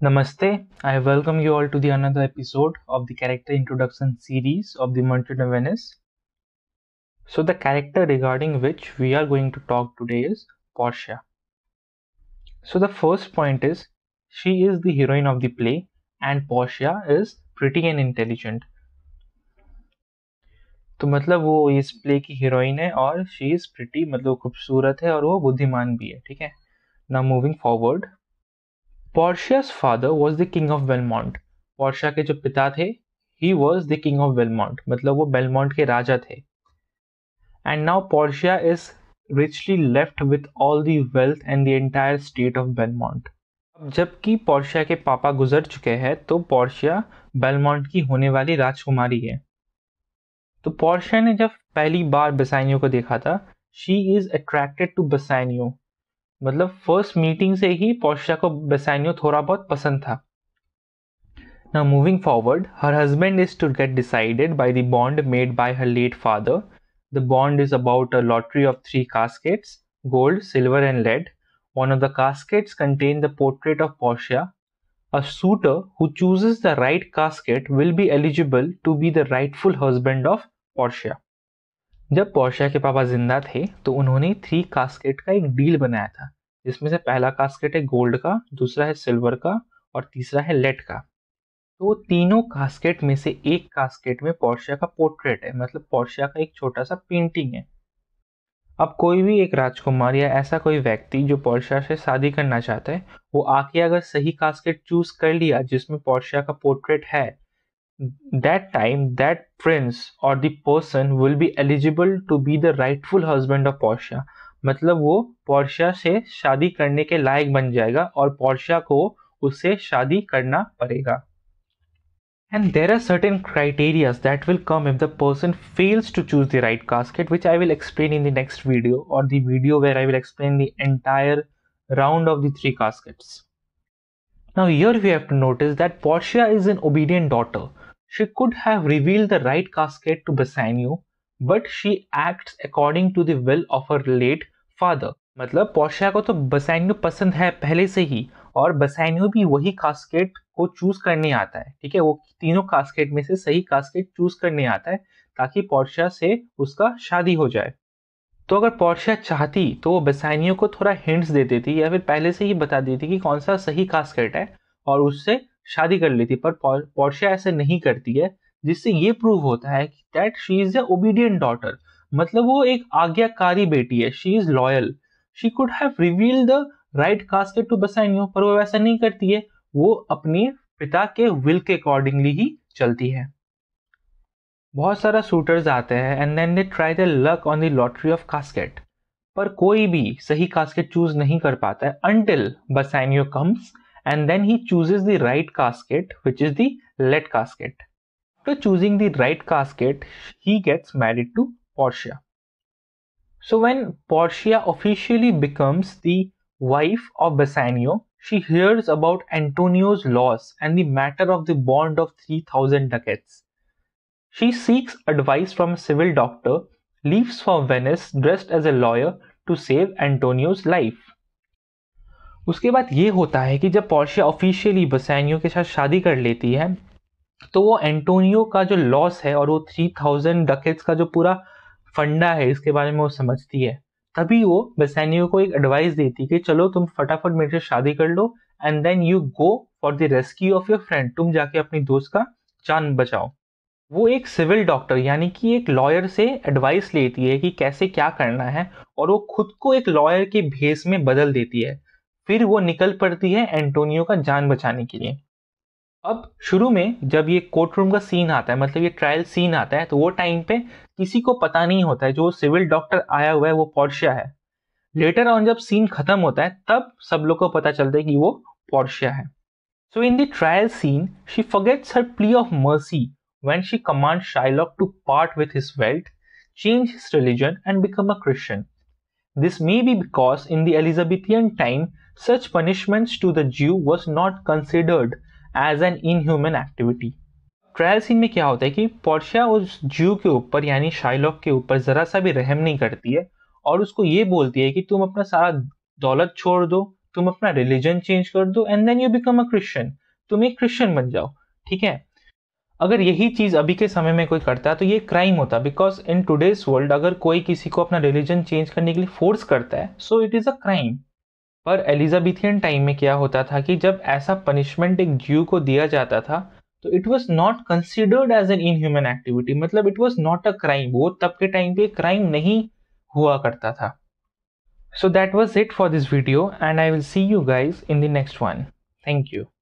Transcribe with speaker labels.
Speaker 1: Namaste, I welcome you all to the another episode of the character introduction series of The Merchant of Venice. So, the character regarding which we are going to talk today is Portia. So, the first point is she is the heroine of the play, and Portia is pretty and intelligent. तो मतलब वो इस play की heroine है और she is pretty मतलब खूबसूरत है और वो बुद्धिमान भी है ठीक है ना moving forward Portia's father was the king of Belmont Portia के जो पिता थे ही was the king of Belmont मतलब वो बेलमोंट के राजा थे and now Portia is richly left with all the wealth and the entire state of Belmont जबकि पोर्शिया के पापा गुजर चुके हैं तो पोर्शिया बेलमोंट की होने वाली राजकुमारी है तो पोर्शिया ने जब पहली बार बेसानियो को देखा था she is attracted to Bassanio मतलब first meeting से ही पौशा को बेसानियो थोड़ा बहुत पसंद था Now moving forward, her husband is to get decided by the bond made by her late father. The bond is about a lottery of three caskets, gold, silver and lead. One of the caskets contain the portrait of Portia. A suitor who chooses the right casket will be eligible to be the rightful husband of Portia. जब Portia के पापा जिंदा थे तो उन्होंने three casket का एक deal बनाया था जिसमें से पहला कास्केट है गोल्ड का दूसरा है सिल्वर का और तीसरा है लेट का तो तीनों कास्केट में से एक कास्केट में पोर्शिया का पोर्ट्रेट है मतलब पोर्शिया का एक छोटा सा पेंटिंग है अब कोई भी एक राजकुमार या ऐसा कोई व्यक्ति जो पोर्शिया से शादी करना चाहता है वो आके अगर सही कास्केट चूज कर लिया जिसमें पोर्शिया का पोर्ट्रेट है that time that prince or the person will be eligible to be the rightful husband of Portia मतलब वो पोर्शा से शादी करने के लायक बन जाएगा और पोर्शा को उससे शादी करना पड़ेगा And there are certain criteria that will come if the person fails to choose the right casket, which I will explain in the next video or the video where I will explain the entire round of the three caskets. Now here we have to notice that Portia is an obedient daughter She could have revealed the right casket to Bassanio, but she acts according to the will of her late father. मतलब Portia को तो बसैनियो पसंद है पहले से ही और बसैनियो भी वही कास्केट को चूज करने आता है ठीक है वो तीनों कास्केट में से सही कास्केट चूज करने आता है ताकि पोर्शिया से उसका शादी हो जाए तो अगर पोर्शिया चाहती तो वो बसैनियो को थोड़ा हिंट्स दे देती या फिर पहले से ही बता देती कि कौन सा सही कास्केट है और उससे शादी कर लेती पर पोर्शिया ऐसे नहीं करती है जिससे ये प्रूव होता है कि that she is a obedient daughter मतलब वो एक आज्ञाकारी बेटी है she is loyal she could have reveal the right casket to Bassanio पर वो वैसा नहीं करती है वो अपने पिता के विल के अकॉर्डिंगली ही चलती है बहुत सारा सूटर्स आते हैं and then they try the luck on the lottery of casket पर कोई भी सही कास्केट चूज नहीं कर पाता है until Bassanio comes and then he chooses the right casket which is the lead casket. After choosing the right casket he gets married to Portia. So when Portia officially becomes the wife of Bassanio she hears about Antonio's loss and the matter of the bond of 3000 ducats. She seeks advice from a civil doctor, leaves for Venice dressed as a lawyer to save Antonio's life. उसके बाद ये होता है कि जब पॉर्शिया officially बसैनियो के साथ शादी कर लेती है तो वो एंटोनियो का जो लॉस है और वो थ्री थाउजेंड डकेट्स का जो पूरा फंडा है इसके बारे में वो समझती है तभी वो बसैनियो को एक एडवाइस देती है कि चलो तुम फटाफट मेरे से शादी कर लो and then you go for the rescue of your friend तुम जाके अपनी दोस्त का जान बचाओ वो एक सिविल डॉक्टर यानी कि एक लॉयर से एडवाइस लेती है कि कैसे क्या करना है और वो खुद को एक लॉयर के भेस में बदल देती है फिर वो निकल पड़ती है एंटोनियो का जान बचाने के लिए अब शुरू में जब ये कोर्ट रूम का सीन आता है मतलब ये ट्रायल सीन आता है तो वो टाइम पे किसी को पता नहीं होता है जो सिविल डॉक्टर आया हुआ है वो पॉर्शिया है लेटर ऑन जब सीन खत्म होता है तब सब लोग को पता चलता है कि वो पॉर्शिया है so in the trial scene she forgets her plea of mercy when she command Shylock to part with his wealth change his religion and become a Christian This may be because in the Elizabethan time, such punishments to the Jew was not considered as an inhuman activity. Trial scene में क्या होता है कि Portia उस जू के ऊपर यानी शाइलॉक के ऊपर ज़रा सा भी रहम नहीं करती है और उसको ये बोलती है कि तुम अपना सारा दौलत छोड़ दो तुम अपना रिलीजन चेंज कर दो and then you become a Christian तुम एक क्रिश्चियन बन जाओ ठीक है अगर यही चीज़ अभी के समय में कोई करता है तो ये क्राइम होता है बिकॉज इन टूडेज वर्ल्ड अगर कोई किसी को अपना रिलीजन चेंज करने के लिए फोर्स करता है so it is a crime पर एलिजाबेथियन टाइम में क्या होता था कि जब ऐसा पनिशमेंट एक ज्यू को दिया जाता था तो it was not considered as an inhuman activity मतलब it was not a crime वो तब के टाइम पे क्राइम नहीं हुआ करता था so that was it for this video and I will see you guys in the next one thank you